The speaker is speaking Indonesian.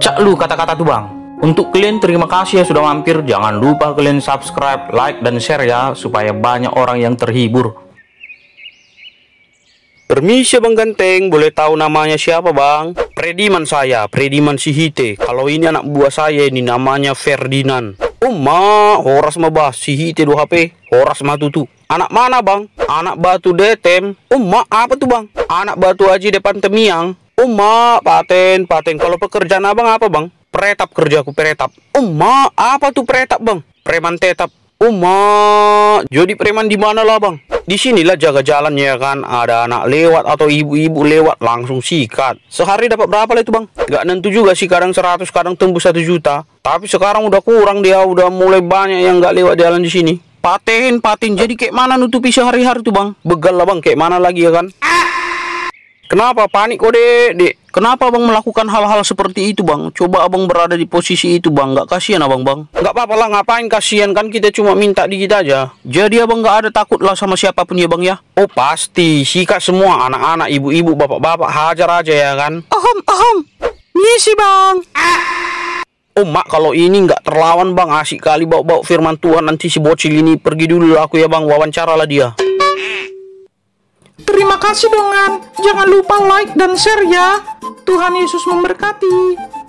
Cak lu kata-kata tuh bang. Untuk kalian terima kasih ya sudah mampir. Jangan lupa kalian subscribe, like, dan share ya. Supaya banyak orang yang terhibur. Permisi Bang Ganteng, boleh tahu namanya siapa Bang? Prediman saya, Prediman Sihite. Kalau ini anak buah saya ini namanya Ferdinand. Oh Horas mubah bah, Sihite 2 HP. Horas Matutu. tutu. Anak mana Bang? Anak batu detem. Oh apa tuh Bang? Anak batu aji depan temiang. Uma, paten, paten. Kalau pekerjaan abang apa bang? Peretap kerjaku peretap. Uma, apa tuh peretap bang? Preman tetap. Uma, jadi preman di mana lah bang? Di sinilah jaga jalannya ya kan. Ada anak lewat atau ibu-ibu lewat langsung sikat. Sehari dapat berapa lah itu bang? Gak nentu juga sih kadang 100 kadang tembus satu juta. Tapi sekarang udah kurang dia udah mulai banyak yang gak lewat jalan di sini. Paten, paten. Jadi kayak mana nutupi sehari-hari tuh bang? Begal lah bang, kayak mana lagi ya kan? Ah! Kenapa panik kok, Dek? Dek, kenapa Abang melakukan hal-hal seperti itu, Bang? Coba Abang berada di posisi itu, Bang. Nggak kasihan Abang, Bang. Nggak apa-apa lah, ngapain kasihan kan kita cuma minta di aja. Jadi Abang nggak ada takut lah sama siapapun ya, Bang ya? Oh, pasti. Sikat semua anak-anak, ibu-ibu, bapak-bapak hajar aja ya kan. Ahem, aham. Misi, Bang. Oh mak kalau ini nggak terlawan bang asik kali bawa-bawa firman Tuhan nanti si bocil ini pergi dulu aku ya bang wawancara lah dia. Terima kasih dongan. Jangan lupa like dan share ya. Tuhan Yesus memberkati.